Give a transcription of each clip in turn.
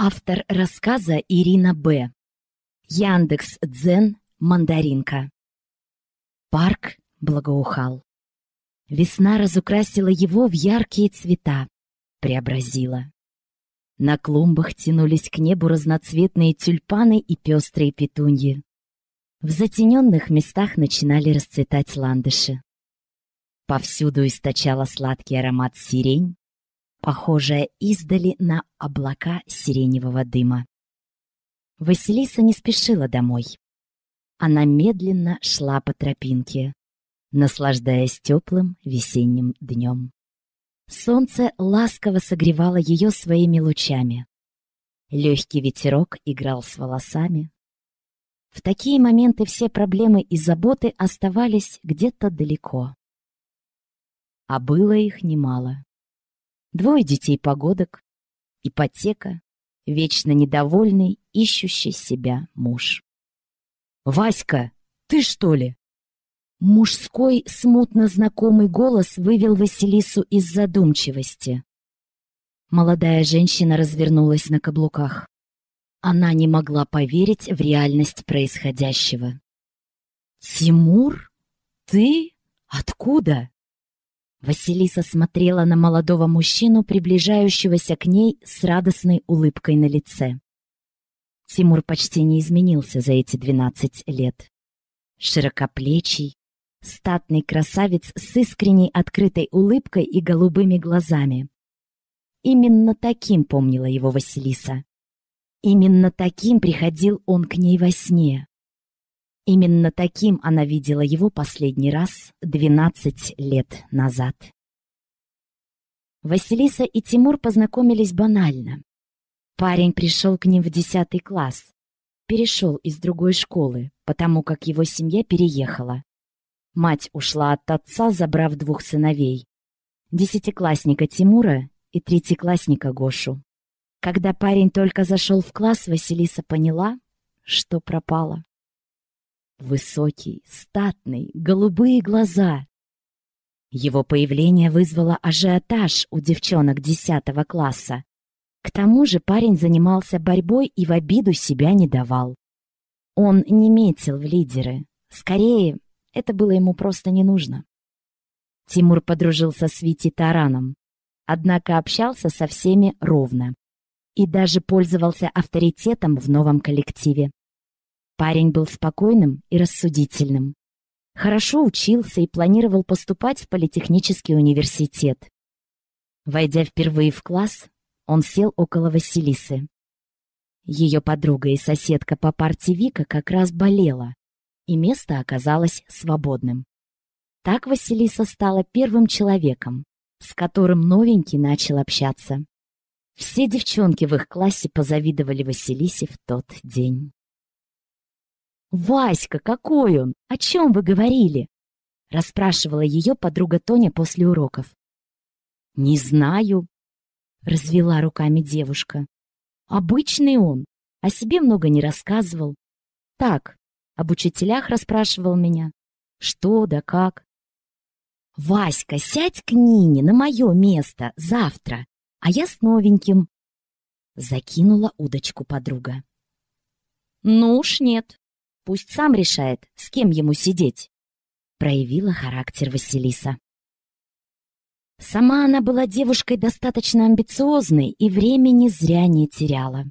Автор рассказа Ирина Б. Яндекс Дзен Мандаринка. Парк благоухал. Весна разукрасила его в яркие цвета, преобразила. На клумбах тянулись к небу разноцветные тюльпаны и пестрые петуньи. В затененных местах начинали расцветать ландыши. Повсюду источала сладкий аромат сирень, Похожая издали на облака сиреневого дыма. Василиса не спешила домой. Она медленно шла по тропинке, наслаждаясь теплым весенним днем. Солнце ласково согревало ее своими лучами. Легкий ветерок играл с волосами. В такие моменты все проблемы и заботы оставались где-то далеко. А было их немало двое детей-погодок, ипотека, вечно недовольный, ищущий себя муж. «Васька, ты что ли?» Мужской, смутно знакомый голос вывел Василису из задумчивости. Молодая женщина развернулась на каблуках. Она не могла поверить в реальность происходящего. «Тимур? Ты? Откуда?» Василиса смотрела на молодого мужчину, приближающегося к ней с радостной улыбкой на лице. Тимур почти не изменился за эти 12 лет. Широкоплечий, статный красавец с искренней открытой улыбкой и голубыми глазами. Именно таким помнила его Василиса. Именно таким приходил он к ней во сне. Именно таким она видела его последний раз 12 лет назад. Василиса и Тимур познакомились банально. Парень пришел к ним в 10 класс. Перешел из другой школы, потому как его семья переехала. Мать ушла от отца, забрав двух сыновей. Десятиклассника Тимура и третьеклассника Гошу. Когда парень только зашел в класс, Василиса поняла, что пропала. Высокий, статный, голубые глаза. Его появление вызвало ажиотаж у девчонок 10 класса. К тому же парень занимался борьбой и в обиду себя не давал. Он не метил в лидеры. Скорее, это было ему просто не нужно. Тимур подружился с Вити Тараном, однако общался со всеми ровно и даже пользовался авторитетом в новом коллективе. Парень был спокойным и рассудительным. Хорошо учился и планировал поступать в политехнический университет. Войдя впервые в класс, он сел около Василисы. Ее подруга и соседка по парте Вика как раз болела, и место оказалось свободным. Так Василиса стала первым человеком, с которым новенький начал общаться. Все девчонки в их классе позавидовали Василисе в тот день. «Васька, какой он! О чем вы говорили?» — расспрашивала ее подруга Тоня после уроков. «Не знаю», — развела руками девушка. «Обычный он, о себе много не рассказывал. Так, об учителях расспрашивал меня. Что да как?» «Васька, сядь к Нине на мое место завтра, а я с новеньким», — закинула удочку подруга. «Ну уж нет, Пусть сам решает, с кем ему сидеть. Проявила характер Василиса. Сама она была девушкой достаточно амбициозной и времени зря не теряла.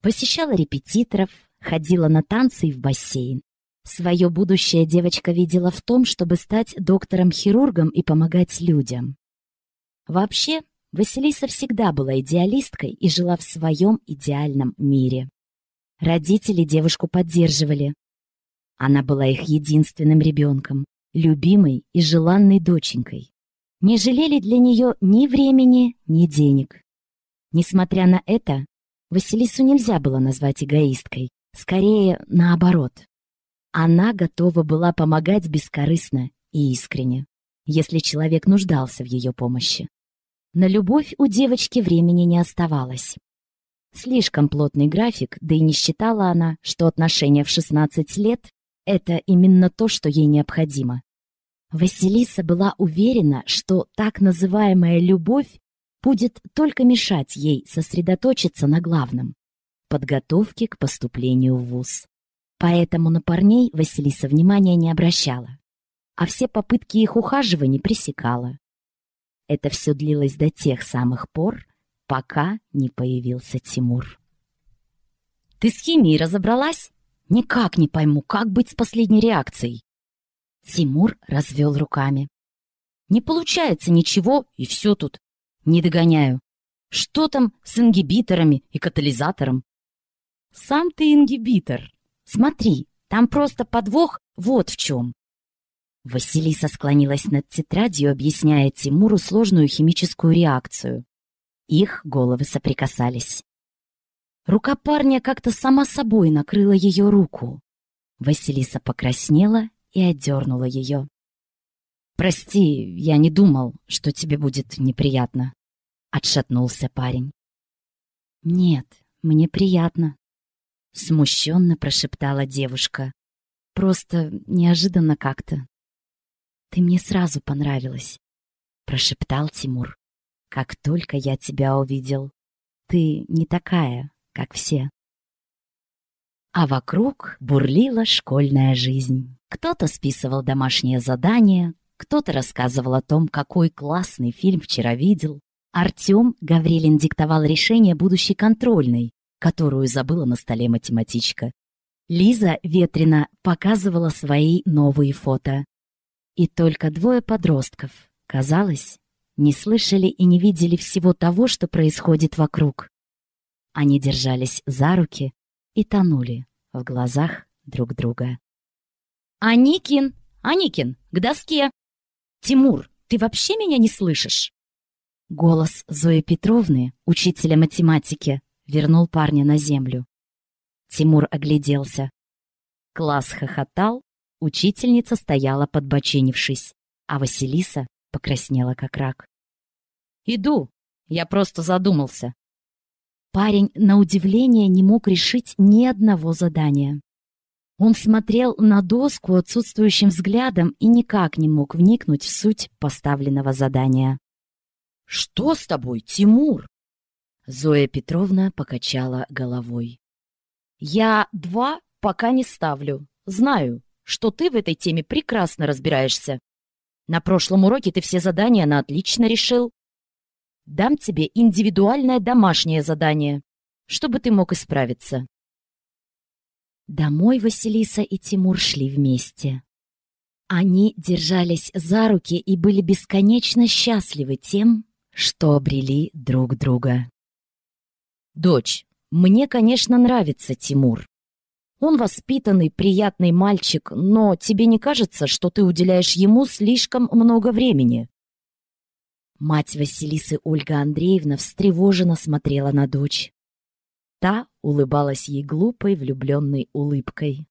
Посещала репетиторов, ходила на танцы и в бассейн. Свое будущее девочка видела в том, чтобы стать доктором-хирургом и помогать людям. Вообще, Василиса всегда была идеалисткой и жила в своем идеальном мире. Родители девушку поддерживали. Она была их единственным ребенком, любимой и желанной доченькой. Не жалели для нее ни времени, ни денег. Несмотря на это, Василису нельзя было назвать эгоисткой, скорее наоборот. Она готова была помогать бескорыстно и искренне, если человек нуждался в ее помощи. На любовь у девочки времени не оставалось. Слишком плотный график, да и не считала она, что отношения в 16 лет — это именно то, что ей необходимо. Василиса была уверена, что так называемая «любовь» будет только мешать ей сосредоточиться на главном — подготовке к поступлению в ВУЗ. Поэтому на парней Василиса внимания не обращала, а все попытки их ухаживания пресекала. Это все длилось до тех самых пор, пока не появился Тимур. «Ты с химией разобралась? Никак не пойму, как быть с последней реакцией?» Тимур развел руками. «Не получается ничего, и все тут. Не догоняю. Что там с ингибиторами и катализатором?» «Сам ты ингибитор. Смотри, там просто подвох вот в чем». Василиса склонилась над тетрадью, объясняя Тимуру сложную химическую реакцию. Их головы соприкасались. Рука парня как-то сама собой накрыла ее руку. Василиса покраснела и отдернула ее. «Прости, я не думал, что тебе будет неприятно», — отшатнулся парень. «Нет, мне приятно», — смущенно прошептала девушка. «Просто неожиданно как-то». «Ты мне сразу понравилась», — прошептал Тимур. Как только я тебя увидел, ты не такая, как все. А вокруг бурлила школьная жизнь. Кто-то списывал домашнее задание, кто-то рассказывал о том, какой классный фильм вчера видел. Артем Гаврилин диктовал решение будущей контрольной, которую забыла на столе математичка. Лиза Ветрина показывала свои новые фото. И только двое подростков, казалось, не слышали и не видели всего того, что происходит вокруг. Они держались за руки и тонули в глазах друг друга. «Аникин! Аникин! К доске!» «Тимур, ты вообще меня не слышишь?» Голос Зои Петровны, учителя математики, вернул парня на землю. Тимур огляделся. Класс хохотал, учительница стояла подбоченившись, а Василиса покраснела как рак. «Иду. Я просто задумался». Парень, на удивление, не мог решить ни одного задания. Он смотрел на доску отсутствующим взглядом и никак не мог вникнуть в суть поставленного задания. «Что с тобой, Тимур?» Зоя Петровна покачала головой. «Я два пока не ставлю. Знаю, что ты в этой теме прекрасно разбираешься. На прошлом уроке ты все задания на отлично решил дам тебе индивидуальное домашнее задание, чтобы ты мог исправиться. Домой Василиса и Тимур шли вместе. Они держались за руки и были бесконечно счастливы тем, что обрели друг друга. «Дочь, мне, конечно, нравится Тимур. Он воспитанный, приятный мальчик, но тебе не кажется, что ты уделяешь ему слишком много времени?» Мать Василисы Ольга Андреевна встревоженно смотрела на дочь. Та улыбалась ей глупой, влюбленной улыбкой.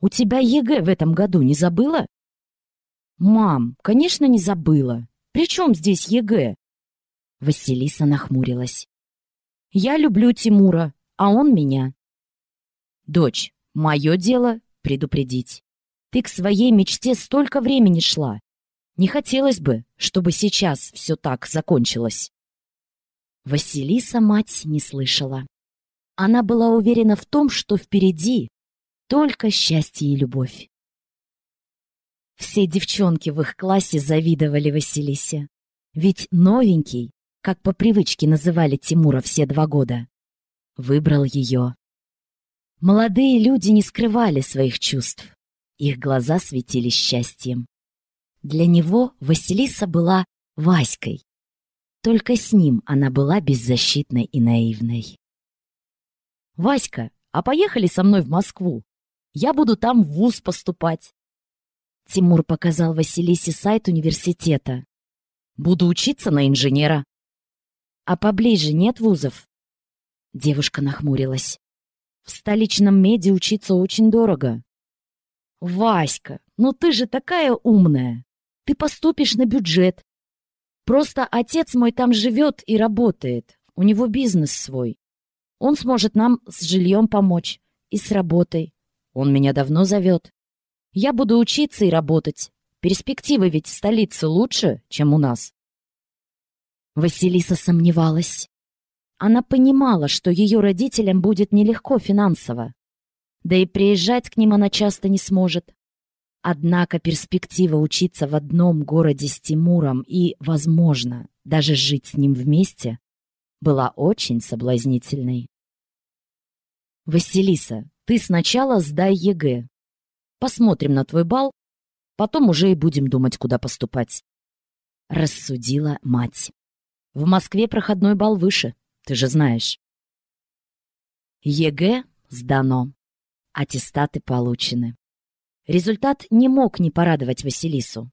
«У тебя ЕГЭ в этом году не забыла?» «Мам, конечно, не забыла. При чем здесь ЕГЭ?» Василиса нахмурилась. «Я люблю Тимура, а он меня». «Дочь, мое дело — предупредить. Ты к своей мечте столько времени шла. Не хотелось бы, чтобы сейчас все так закончилось. Василиса мать не слышала. Она была уверена в том, что впереди только счастье и любовь. Все девчонки в их классе завидовали Василисе. Ведь новенький, как по привычке называли Тимура все два года, выбрал ее. Молодые люди не скрывали своих чувств. Их глаза светились счастьем. Для него Василиса была Васькой. Только с ним она была беззащитной и наивной. «Васька, а поехали со мной в Москву? Я буду там в вуз поступать». Тимур показал Василисе сайт университета. «Буду учиться на инженера». «А поближе нет вузов?» Девушка нахмурилась. «В столичном меди учиться очень дорого». «Васька, ну ты же такая умная!» Ты поступишь на бюджет. Просто отец мой там живет и работает. У него бизнес свой. Он сможет нам с жильем помочь. И с работой. Он меня давно зовет. Я буду учиться и работать. Перспективы ведь в столице лучше, чем у нас. Василиса сомневалась. Она понимала, что ее родителям будет нелегко финансово. Да и приезжать к ним она часто не сможет. Однако перспектива учиться в одном городе с Тимуром и, возможно, даже жить с ним вместе, была очень соблазнительной. «Василиса, ты сначала сдай ЕГЭ. Посмотрим на твой бал, потом уже и будем думать, куда поступать», — рассудила мать. «В Москве проходной бал выше, ты же знаешь». ЕГЭ сдано. Аттестаты получены. Результат не мог не порадовать Василису.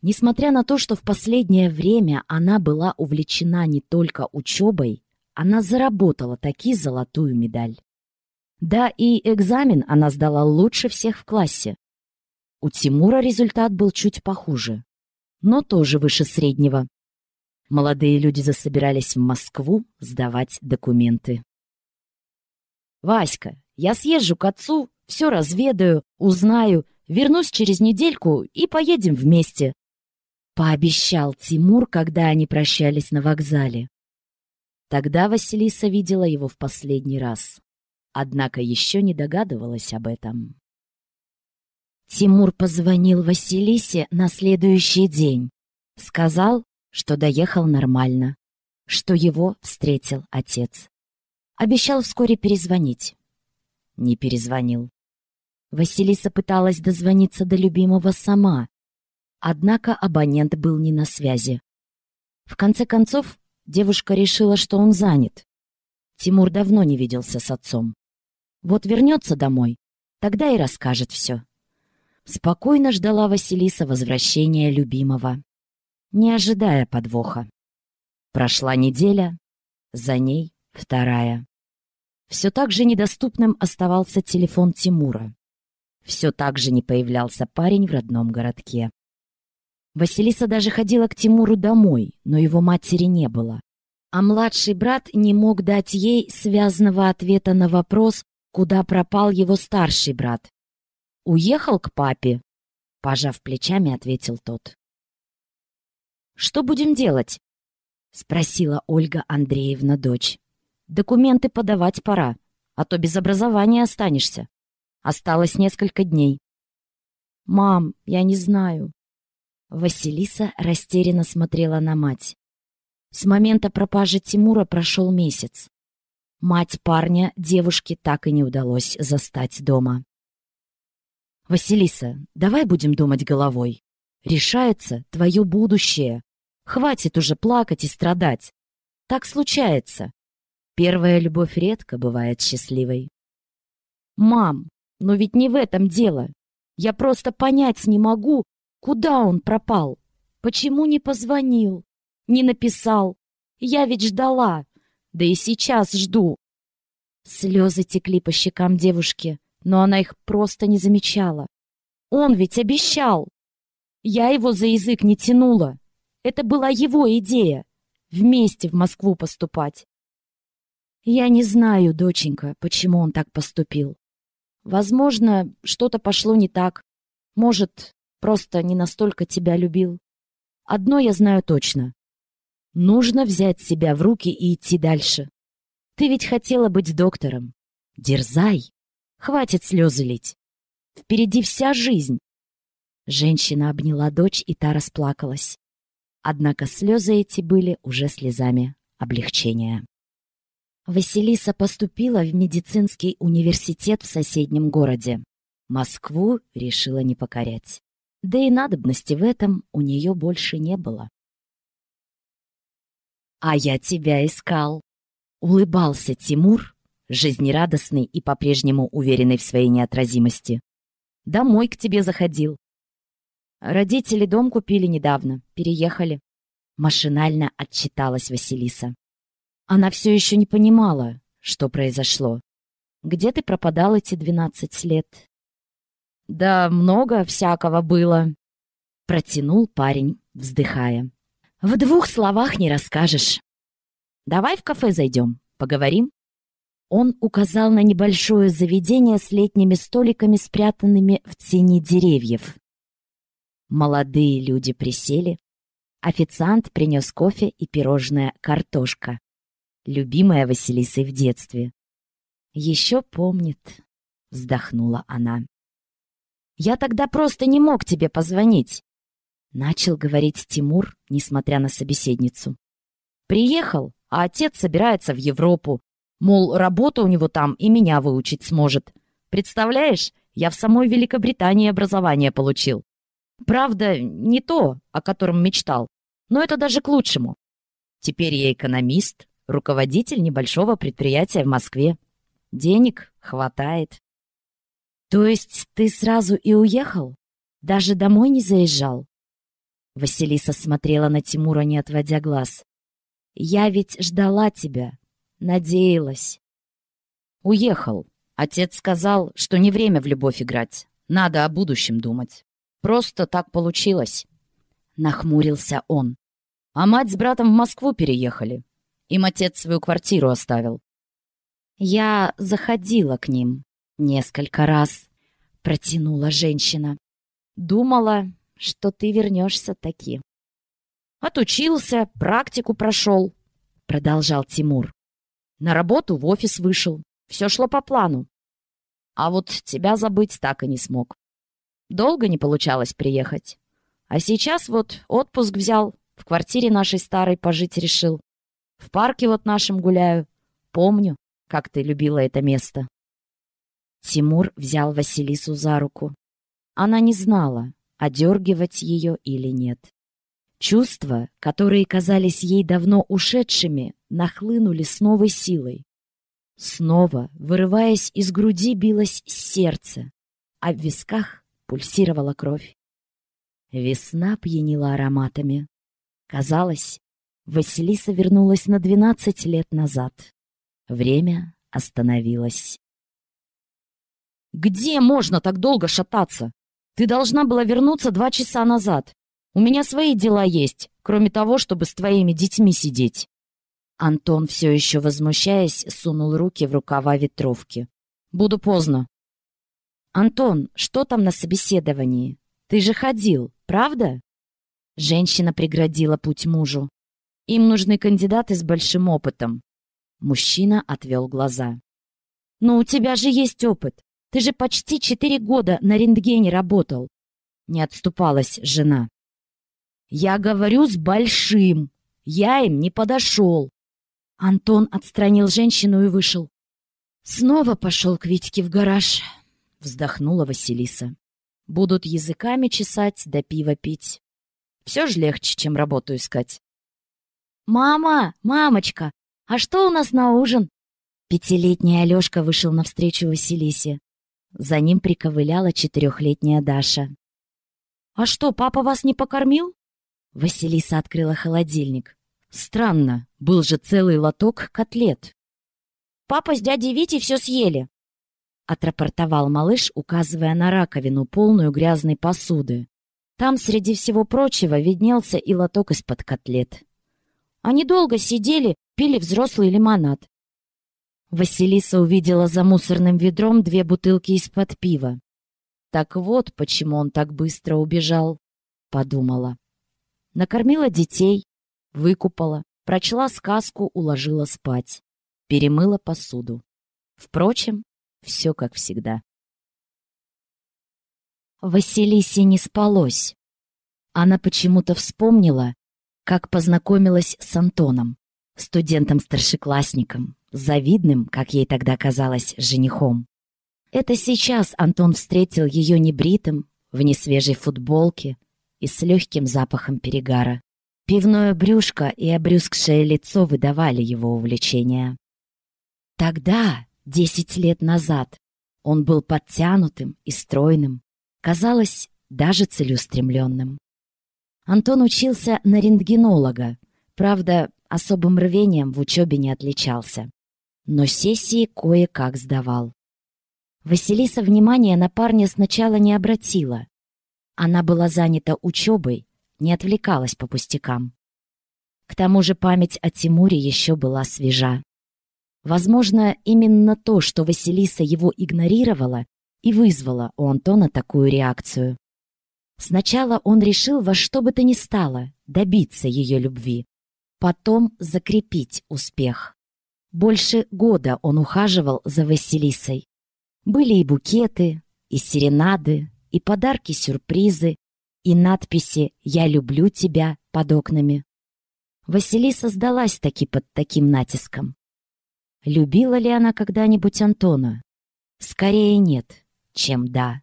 Несмотря на то, что в последнее время она была увлечена не только учебой, она заработала таки золотую медаль. Да, и экзамен она сдала лучше всех в классе. У Тимура результат был чуть похуже, но тоже выше среднего. Молодые люди засобирались в Москву сдавать документы. «Васька, я съезжу к отцу все разведаю, узнаю, вернусь через недельку и поедем вместе. Пообещал Тимур, когда они прощались на вокзале. Тогда Василиса видела его в последний раз. Однако еще не догадывалась об этом. Тимур позвонил Василисе на следующий день. Сказал, что доехал нормально, что его встретил отец. Обещал вскоре перезвонить не перезвонил. Василиса пыталась дозвониться до любимого сама, однако абонент был не на связи. В конце концов, девушка решила, что он занят. Тимур давно не виделся с отцом. Вот вернется домой, тогда и расскажет все. Спокойно ждала Василиса возвращения любимого, не ожидая подвоха. Прошла неделя, за ней вторая. Все так же недоступным оставался телефон Тимура. Все так же не появлялся парень в родном городке. Василиса даже ходила к Тимуру домой, но его матери не было. А младший брат не мог дать ей связанного ответа на вопрос, куда пропал его старший брат. «Уехал к папе», — пожав плечами, ответил тот. «Что будем делать?» — спросила Ольга Андреевна дочь. Документы подавать пора, а то без образования останешься. Осталось несколько дней. «Мам, я не знаю». Василиса растерянно смотрела на мать. С момента пропажи Тимура прошел месяц. Мать парня девушке так и не удалось застать дома. «Василиса, давай будем думать головой. Решается твое будущее. Хватит уже плакать и страдать. Так случается. Первая любовь редко бывает счастливой. «Мам, но ведь не в этом дело. Я просто понять не могу, куда он пропал. Почему не позвонил, не написал? Я ведь ждала, да и сейчас жду». Слезы текли по щекам девушки, но она их просто не замечала. «Он ведь обещал!» Я его за язык не тянула. Это была его идея — вместе в Москву поступать. «Я не знаю, доченька, почему он так поступил. Возможно, что-то пошло не так. Может, просто не настолько тебя любил. Одно я знаю точно. Нужно взять себя в руки и идти дальше. Ты ведь хотела быть доктором. Дерзай. Хватит слезы лить. Впереди вся жизнь. Женщина обняла дочь, и та расплакалась. Однако слезы эти были уже слезами облегчения. Василиса поступила в медицинский университет в соседнем городе. Москву решила не покорять. Да и надобности в этом у нее больше не было. «А я тебя искал!» Улыбался Тимур, жизнерадостный и по-прежнему уверенный в своей неотразимости. «Домой к тебе заходил». «Родители дом купили недавно, переехали». Машинально отчиталась Василиса. Она все еще не понимала, что произошло. «Где ты пропадал эти двенадцать лет?» «Да много всякого было», — протянул парень, вздыхая. «В двух словах не расскажешь. Давай в кафе зайдем, поговорим». Он указал на небольшое заведение с летними столиками, спрятанными в тени деревьев. Молодые люди присели. Официант принес кофе и пирожное картошка любимая Василисой в детстве. «Еще помнит», — вздохнула она. «Я тогда просто не мог тебе позвонить», — начал говорить Тимур, несмотря на собеседницу. «Приехал, а отец собирается в Европу. Мол, работа у него там и меня выучить сможет. Представляешь, я в самой Великобритании образование получил. Правда, не то, о котором мечтал, но это даже к лучшему. Теперь я экономист, руководитель небольшого предприятия в Москве. Денег хватает. То есть ты сразу и уехал? Даже домой не заезжал? Василиса смотрела на Тимура, не отводя глаз. Я ведь ждала тебя, надеялась. Уехал. Отец сказал, что не время в любовь играть. Надо о будущем думать. Просто так получилось. Нахмурился он. А мать с братом в Москву переехали. Им отец свою квартиру оставил. Я заходила к ним несколько раз, протянула женщина. Думала, что ты вернешься таки. Отучился, практику прошел, продолжал Тимур. На работу в офис вышел. Все шло по плану. А вот тебя забыть так и не смог. Долго не получалось приехать. А сейчас вот отпуск взял, в квартире нашей старой пожить решил. В парке вот нашем гуляю. Помню, как ты любила это место». Тимур взял Василису за руку. Она не знала, одергивать ее или нет. Чувства, которые казались ей давно ушедшими, нахлынули с новой силой. Снова, вырываясь из груди, билось сердце, а в висках пульсировала кровь. Весна пьянила ароматами. Казалось, Василиса вернулась на 12 лет назад. Время остановилось. «Где можно так долго шататься? Ты должна была вернуться два часа назад. У меня свои дела есть, кроме того, чтобы с твоими детьми сидеть». Антон, все еще возмущаясь, сунул руки в рукава ветровки. «Буду поздно». «Антон, что там на собеседовании? Ты же ходил, правда?» Женщина преградила путь мужу. Им нужны кандидаты с большим опытом». Мужчина отвел глаза. «Но у тебя же есть опыт. Ты же почти четыре года на рентгене работал». Не отступалась жена. «Я говорю с большим. Я им не подошел». Антон отстранил женщину и вышел. «Снова пошел к Витьке в гараж», — вздохнула Василиса. «Будут языками чесать да пиво пить. Все же легче, чем работу искать». «Мама! Мамочка! А что у нас на ужин?» Пятилетний Алёшка вышел навстречу Василисе. За ним приковыляла четырехлетняя Даша. «А что, папа вас не покормил?» Василиса открыла холодильник. «Странно, был же целый лоток котлет». «Папа с дядей Витей все съели», — отрапортовал малыш, указывая на раковину, полную грязной посуды. Там, среди всего прочего, виднелся и лоток из-под котлет. Они долго сидели, пили взрослый лимонад. Василиса увидела за мусорным ведром две бутылки из-под пива. «Так вот, почему он так быстро убежал», — подумала. Накормила детей, выкупала, прочла сказку, уложила спать, перемыла посуду. Впрочем, все как всегда. Василисе не спалось. Она почему-то вспомнила, как познакомилась с Антоном, студентом-старшеклассником, завидным, как ей тогда казалось, женихом. Это сейчас Антон встретил ее небритым, в несвежей футболке и с легким запахом перегара. Пивное брюшко и обрюзгшее лицо выдавали его увлечение. Тогда, десять лет назад, он был подтянутым и стройным, казалось, даже целеустремленным. Антон учился на рентгенолога. Правда, особым рвением в учебе не отличался. Но сессии кое-как сдавал. Василиса внимания на парня сначала не обратила. Она была занята учебой, не отвлекалась по пустякам. К тому же память о Тимуре еще была свежа. Возможно, именно то, что Василиса его игнорировала, и вызвало у Антона такую реакцию. Сначала он решил во что бы то ни стало добиться ее любви, потом закрепить успех. Больше года он ухаживал за Василисой. Были и букеты, и серенады, и подарки-сюрпризы, и надписи «Я люблю тебя» под окнами. Василиса сдалась таки под таким натиском. Любила ли она когда-нибудь Антона? Скорее нет, чем да.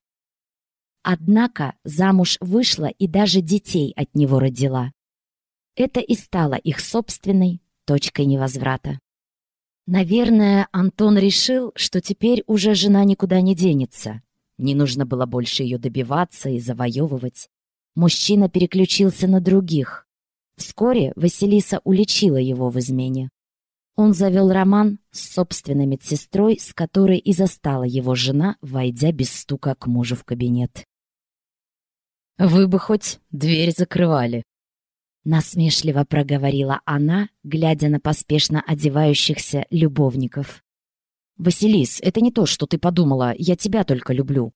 Однако замуж вышла и даже детей от него родила. Это и стало их собственной точкой невозврата. Наверное, Антон решил, что теперь уже жена никуда не денется. Не нужно было больше ее добиваться и завоевывать. Мужчина переключился на других. Вскоре Василиса уличила его в измене. Он завел роман с собственной медсестрой, с которой и застала его жена, войдя без стука к мужу в кабинет. «Вы бы хоть дверь закрывали!» Насмешливо проговорила она, глядя на поспешно одевающихся любовников. «Василис, это не то, что ты подумала. Я тебя только люблю».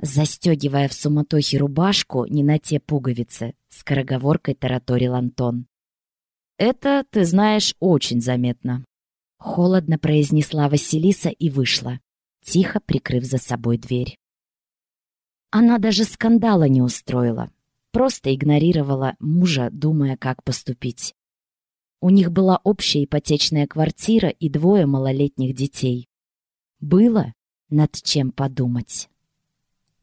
Застегивая в суматохе рубашку не на те пуговицы, скороговоркой тараторил Антон. Это, ты знаешь, очень заметно. Холодно произнесла Василиса и вышла, тихо прикрыв за собой дверь. Она даже скандала не устроила, просто игнорировала мужа, думая, как поступить. У них была общая ипотечная квартира и двое малолетних детей. Было над чем подумать.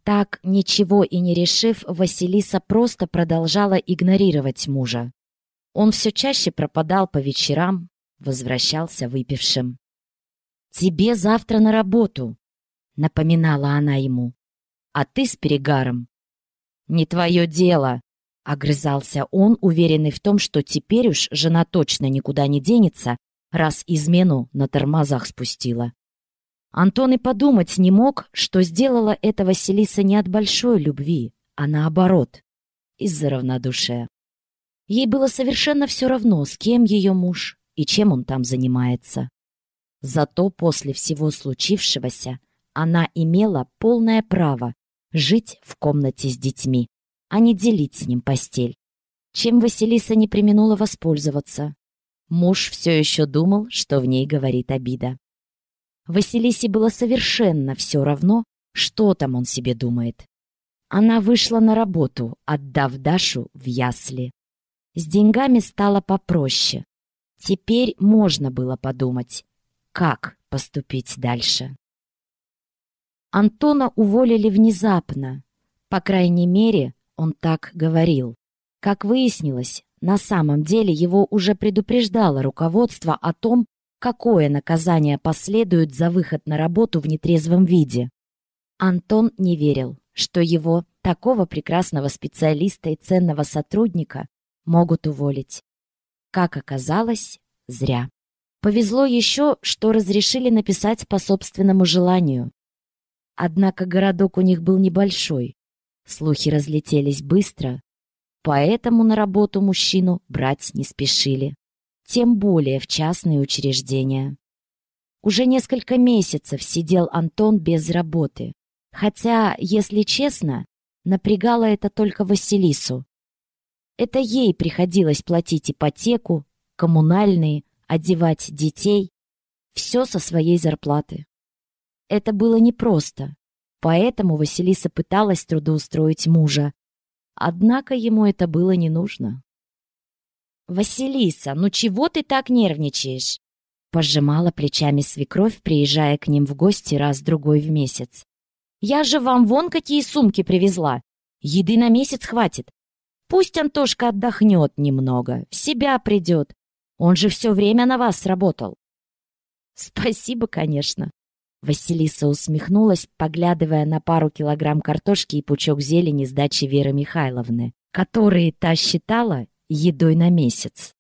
Так, ничего и не решив, Василиса просто продолжала игнорировать мужа. Он все чаще пропадал по вечерам, возвращался выпившим. «Тебе завтра на работу», — напоминала она ему. «А ты с перегаром». «Не твое дело», — огрызался он, уверенный в том, что теперь уж жена точно никуда не денется, раз измену на тормозах спустила. Антон и подумать не мог, что сделала это Василиса не от большой любви, а наоборот, из-за равнодушия. Ей было совершенно все равно, с кем ее муж и чем он там занимается. Зато после всего случившегося она имела полное право жить в комнате с детьми, а не делить с ним постель. Чем Василиса не применула воспользоваться. Муж все еще думал, что в ней говорит обида. Василисе было совершенно все равно, что там он себе думает. Она вышла на работу, отдав Дашу в ясли. С деньгами стало попроще. Теперь можно было подумать, как поступить дальше. Антона уволили внезапно. По крайней мере, он так говорил. Как выяснилось, на самом деле его уже предупреждало руководство о том, какое наказание последует за выход на работу в нетрезвом виде. Антон не верил, что его, такого прекрасного специалиста и ценного сотрудника, могут уволить. Как оказалось, зря. Повезло еще, что разрешили написать по собственному желанию. Однако городок у них был небольшой. Слухи разлетелись быстро, поэтому на работу мужчину брать не спешили. Тем более в частные учреждения. Уже несколько месяцев сидел Антон без работы. Хотя, если честно, напрягало это только Василису. Это ей приходилось платить ипотеку, коммунальные, одевать детей. Все со своей зарплаты. Это было непросто, поэтому Василиса пыталась трудоустроить мужа. Однако ему это было не нужно. «Василиса, ну чего ты так нервничаешь?» Пожимала плечами свекровь, приезжая к ним в гости раз-другой в месяц. «Я же вам вон какие сумки привезла! Еды на месяц хватит, Пусть Антошка отдохнет немного, в себя придет. Он же все время на вас работал. Спасибо, конечно. Василиса усмехнулась, поглядывая на пару килограмм картошки и пучок зелени с дачи Веры Михайловны, которые та считала едой на месяц.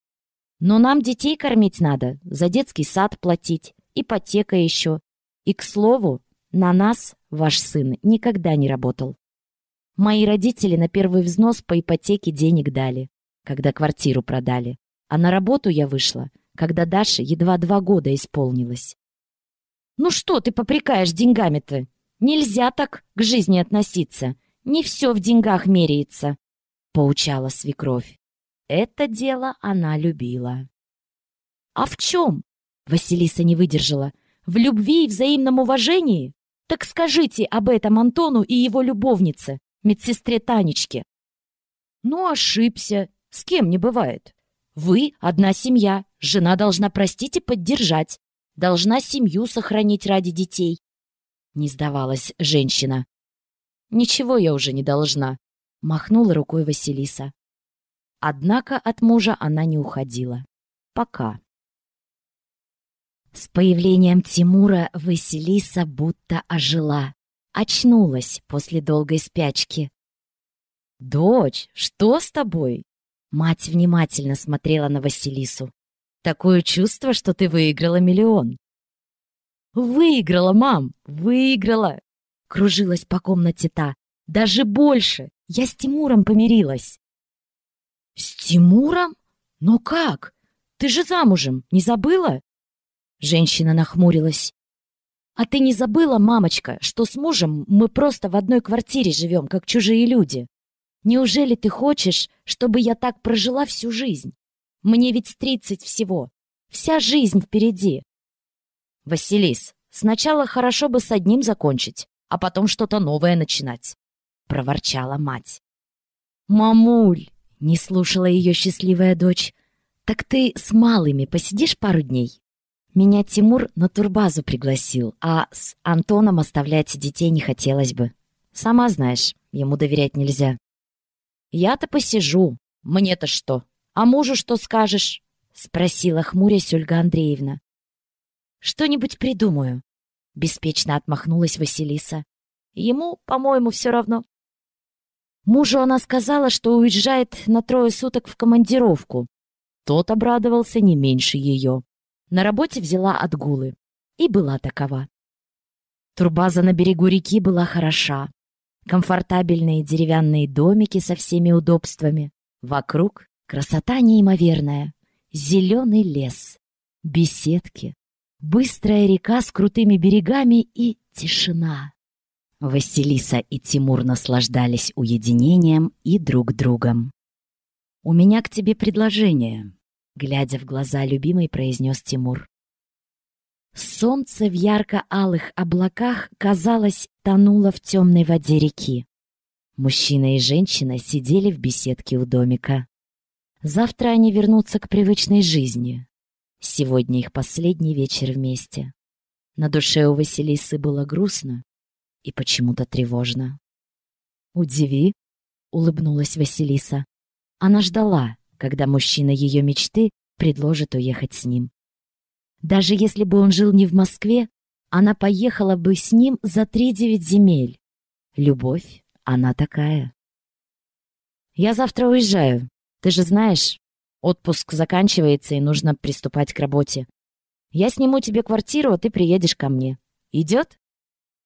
Но нам детей кормить надо, за детский сад платить, ипотека еще. И, к слову, на нас ваш сын никогда не работал. Мои родители на первый взнос по ипотеке денег дали, когда квартиру продали. А на работу я вышла, когда Даше едва два года исполнилось. «Ну что ты попрекаешь деньгами-то? Нельзя так к жизни относиться. Не все в деньгах меряется», — поучала свекровь. Это дело она любила. «А в чем?» — Василиса не выдержала. «В любви и взаимном уважении? Так скажите об этом Антону и его любовнице медсестре Танечке. Ну, ошибся. С кем не бывает. Вы — одна семья. Жена должна простить и поддержать. Должна семью сохранить ради детей. Не сдавалась женщина. Ничего я уже не должна. Махнула рукой Василиса. Однако от мужа она не уходила. Пока. С появлением Тимура Василиса будто ожила очнулась после долгой спячки. «Дочь, что с тобой?» Мать внимательно смотрела на Василису. «Такое чувство, что ты выиграла миллион». «Выиграла, мам! Выиграла!» Кружилась по комнате та. «Даже больше! Я с Тимуром помирилась!» «С Тимуром? Но как? Ты же замужем, не забыла?» Женщина нахмурилась. «А ты не забыла, мамочка, что с мужем мы просто в одной квартире живем, как чужие люди? Неужели ты хочешь, чтобы я так прожила всю жизнь? Мне ведь тридцать всего. Вся жизнь впереди». «Василис, сначала хорошо бы с одним закончить, а потом что-то новое начинать», — проворчала мать. «Мамуль!» — не слушала ее счастливая дочь. «Так ты с малыми посидишь пару дней?» Меня Тимур на турбазу пригласил, а с Антоном оставлять детей не хотелось бы. Сама знаешь, ему доверять нельзя. Я-то посижу. Мне-то что? А мужу что скажешь? Спросила хмурясь Ольга Андреевна. Что-нибудь придумаю. Беспечно отмахнулась Василиса. Ему, по-моему, все равно. Мужу она сказала, что уезжает на трое суток в командировку. Тот обрадовался не меньше ее. На работе взяла отгулы. И была такова. Турбаза на берегу реки была хороша. Комфортабельные деревянные домики со всеми удобствами. Вокруг красота неимоверная. Зеленый лес. Беседки. Быстрая река с крутыми берегами и тишина. Василиса и Тимур наслаждались уединением и друг другом. «У меня к тебе предложение», глядя в глаза любимой, произнес Тимур. Солнце в ярко-алых облаках, казалось, тонуло в темной воде реки. Мужчина и женщина сидели в беседке у домика. Завтра они вернутся к привычной жизни. Сегодня их последний вечер вместе. На душе у Василисы было грустно и почему-то тревожно. «Удиви!» — улыбнулась Василиса. Она ждала, когда мужчина ее мечты предложит уехать с ним. Даже если бы он жил не в Москве, она поехала бы с ним за три девять земель. Любовь, она такая. «Я завтра уезжаю. Ты же знаешь, отпуск заканчивается и нужно приступать к работе. Я сниму тебе квартиру, а ты приедешь ко мне. Идет?»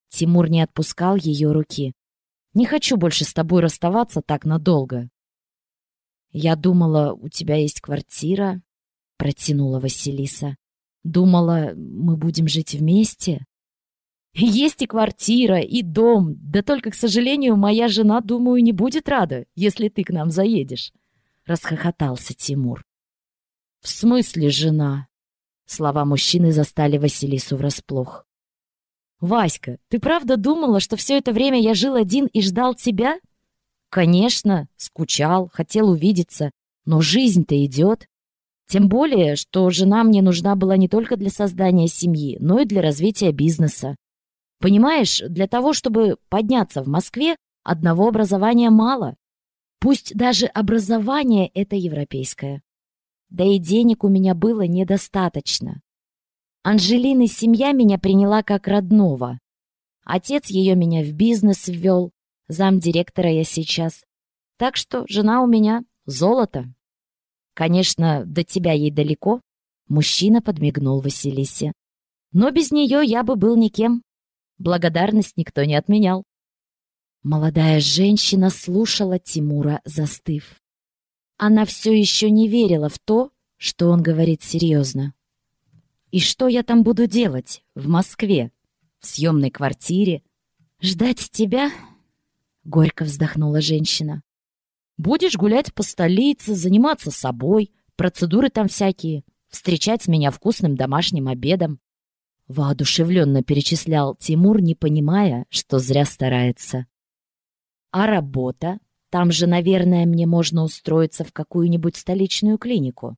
Тимур не отпускал ее руки. «Не хочу больше с тобой расставаться так надолго. «Я думала, у тебя есть квартира», — протянула Василиса. «Думала, мы будем жить вместе». «Есть и квартира, и дом, да только, к сожалению, моя жена, думаю, не будет рада, если ты к нам заедешь», — расхохотался Тимур. «В смысле жена?» Слова мужчины застали Василису врасплох. «Васька, ты правда думала, что все это время я жил один и ждал тебя?» Конечно, скучал, хотел увидеться, но жизнь-то идет. Тем более, что жена мне нужна была не только для создания семьи, но и для развития бизнеса. Понимаешь, для того, чтобы подняться в Москве, одного образования мало. Пусть даже образование это европейское. Да и денег у меня было недостаточно. Анжелины семья меня приняла как родного. Отец ее меня в бизнес ввел, Замдиректора я сейчас. Так что жена у меня золото. Конечно, до тебя ей далеко. Мужчина подмигнул Василисе. Но без нее я бы был никем. Благодарность никто не отменял. Молодая женщина слушала Тимура, застыв. Она все еще не верила в то, что он говорит серьезно. «И что я там буду делать? В Москве? В съемной квартире? Ждать тебя?» Горько вздохнула женщина. «Будешь гулять по столице, заниматься собой, процедуры там всякие, встречать меня вкусным домашним обедом». Воодушевленно перечислял Тимур, не понимая, что зря старается. «А работа? Там же, наверное, мне можно устроиться в какую-нибудь столичную клинику.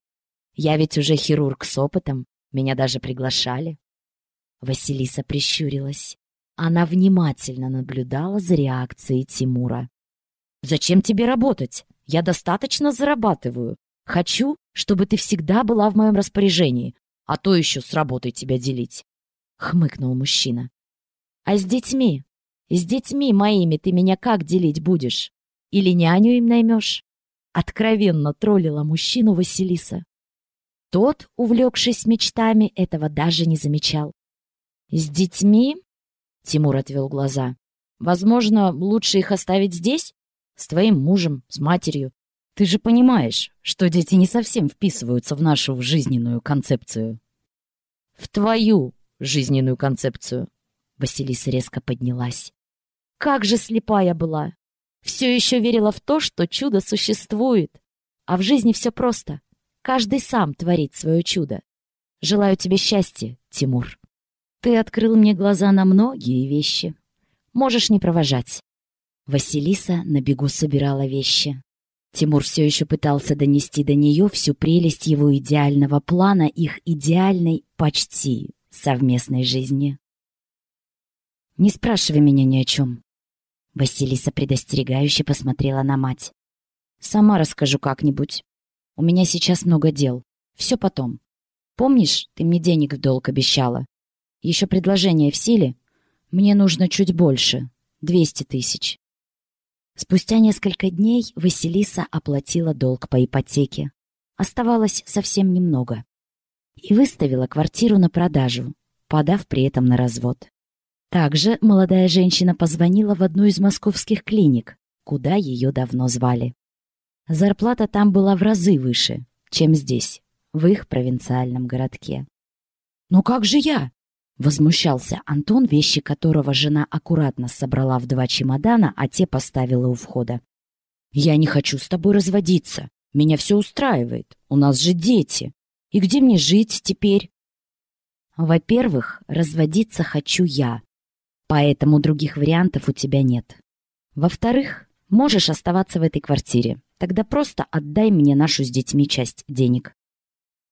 Я ведь уже хирург с опытом, меня даже приглашали». Василиса прищурилась. Она внимательно наблюдала за реакцией Тимура. «Зачем тебе работать? Я достаточно зарабатываю. Хочу, чтобы ты всегда была в моем распоряжении, а то еще с работой тебя делить», — хмыкнул мужчина. «А с детьми? С детьми моими ты меня как делить будешь? Или няню им наймешь?» Откровенно троллила мужчину Василиса. Тот, увлекшись мечтами, этого даже не замечал. «С детьми Тимур отвел глаза. «Возможно, лучше их оставить здесь? С твоим мужем, с матерью. Ты же понимаешь, что дети не совсем вписываются в нашу жизненную концепцию». «В твою жизненную концепцию». Василиса резко поднялась. «Как же слепая была! Все еще верила в то, что чудо существует. А в жизни все просто. Каждый сам творит свое чудо. Желаю тебе счастья, Тимур». Ты открыл мне глаза на многие вещи. Можешь не провожать». Василиса на бегу собирала вещи. Тимур все еще пытался донести до нее всю прелесть его идеального плана, их идеальной почти совместной жизни. «Не спрашивай меня ни о чем». Василиса предостерегающе посмотрела на мать. «Сама расскажу как-нибудь. У меня сейчас много дел. Все потом. Помнишь, ты мне денег в долг обещала? Еще предложение в силе? Мне нужно чуть больше. двести тысяч. Спустя несколько дней Василиса оплатила долг по ипотеке. Оставалось совсем немного. И выставила квартиру на продажу, подав при этом на развод. Также молодая женщина позвонила в одну из московских клиник, куда ее давно звали. Зарплата там была в разы выше, чем здесь, в их провинциальном городке. «Но «Ну как же я?» Возмущался Антон, вещи которого жена аккуратно собрала в два чемодана, а те поставила у входа. «Я не хочу с тобой разводиться. Меня все устраивает. У нас же дети. И где мне жить теперь?» «Во-первых, разводиться хочу я. Поэтому других вариантов у тебя нет. Во-вторых, можешь оставаться в этой квартире. Тогда просто отдай мне нашу с детьми часть денег».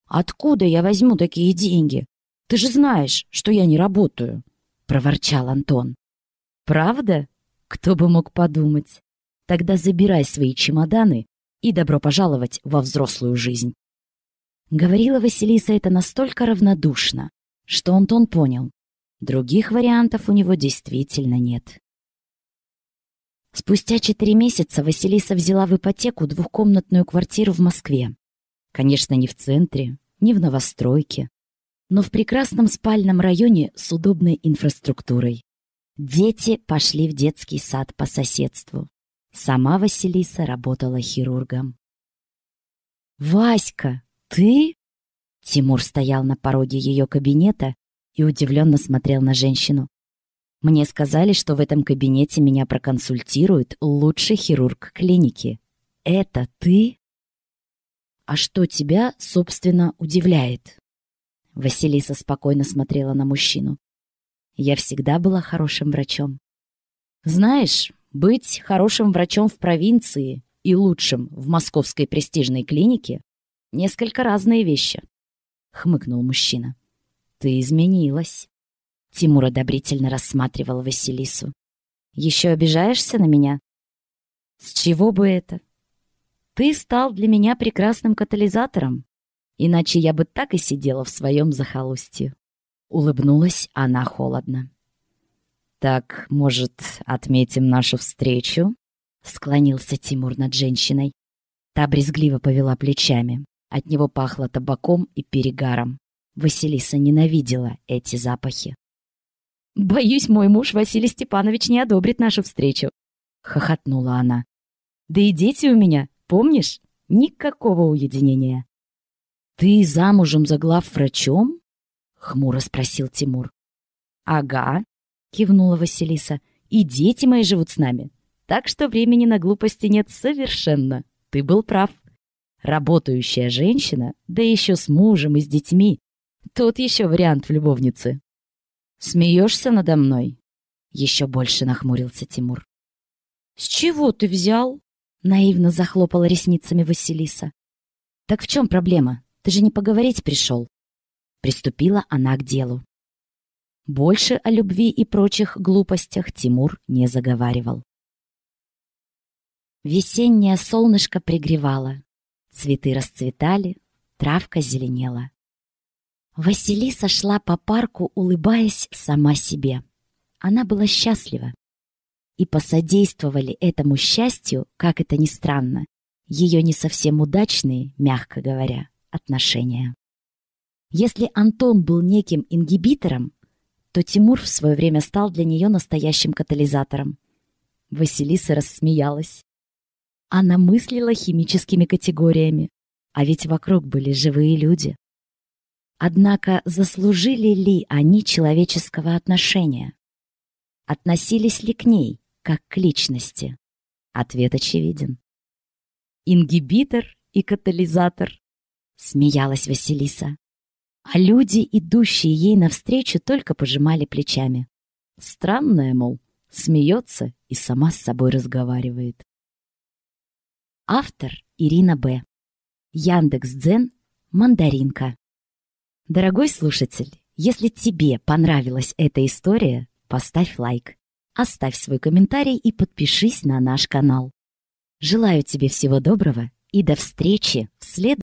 «Откуда я возьму такие деньги?» Ты же знаешь, что я не работаю», — проворчал Антон. «Правда? Кто бы мог подумать? Тогда забирай свои чемоданы и добро пожаловать во взрослую жизнь». Говорила Василиса это настолько равнодушно, что Антон понял. Других вариантов у него действительно нет. Спустя четыре месяца Василиса взяла в ипотеку двухкомнатную квартиру в Москве. Конечно, не в центре, не в новостройке, но в прекрасном спальном районе с удобной инфраструктурой. Дети пошли в детский сад по соседству. Сама Василиса работала хирургом. «Васька, ты?» Тимур стоял на пороге ее кабинета и удивленно смотрел на женщину. «Мне сказали, что в этом кабинете меня проконсультирует лучший хирург клиники. Это ты?» «А что тебя, собственно, удивляет?» Василиса спокойно смотрела на мужчину. «Я всегда была хорошим врачом». «Знаешь, быть хорошим врачом в провинции и лучшим в московской престижной клинике — несколько разные вещи», — хмыкнул мужчина. «Ты изменилась». Тимур одобрительно рассматривал Василису. «Еще обижаешься на меня?» «С чего бы это?» «Ты стал для меня прекрасным катализатором, Иначе я бы так и сидела в своем захолустье. Улыбнулась она холодно. «Так, может, отметим нашу встречу?» Склонился Тимур над женщиной. Та брезгливо повела плечами. От него пахло табаком и перегаром. Василиса ненавидела эти запахи. «Боюсь, мой муж Василий Степанович не одобрит нашу встречу», — хохотнула она. «Да и дети у меня, помнишь? Никакого уединения. «Ты замужем за главврачом?» — хмуро спросил Тимур. «Ага», — кивнула Василиса, — «и дети мои живут с нами. Так что времени на глупости нет совершенно. Ты был прав. Работающая женщина, да еще с мужем и с детьми. Тот еще вариант в любовнице». «Смеешься надо мной?» — еще больше нахмурился Тимур. «С чего ты взял?» — наивно захлопала ресницами Василиса. «Так в чем проблема? Ты же не поговорить пришел. Приступила она к делу. Больше о любви и прочих глупостях Тимур не заговаривал. Весеннее солнышко пригревало. Цветы расцветали, травка зеленела. Василиса шла по парку, улыбаясь сама себе. Она была счастлива. И посодействовали этому счастью, как это ни странно, ее не совсем удачные, мягко говоря, отношения. Если Антон был неким ингибитором, то Тимур в свое время стал для нее настоящим катализатором. Василиса рассмеялась. Она мыслила химическими категориями, а ведь вокруг были живые люди. Однако заслужили ли они человеческого отношения? Относились ли к ней, как к личности? Ответ очевиден. Ингибитор и катализатор Смеялась Василиса. А люди, идущие ей навстречу, только пожимали плечами. Странная, мол, смеется и сама с собой разговаривает. Автор Ирина Б. Яндекс.Дзен. Мандаринка. Дорогой слушатель, если тебе понравилась эта история, поставь лайк, оставь свой комментарий и подпишись на наш канал. Желаю тебе всего доброго и до встречи в следующем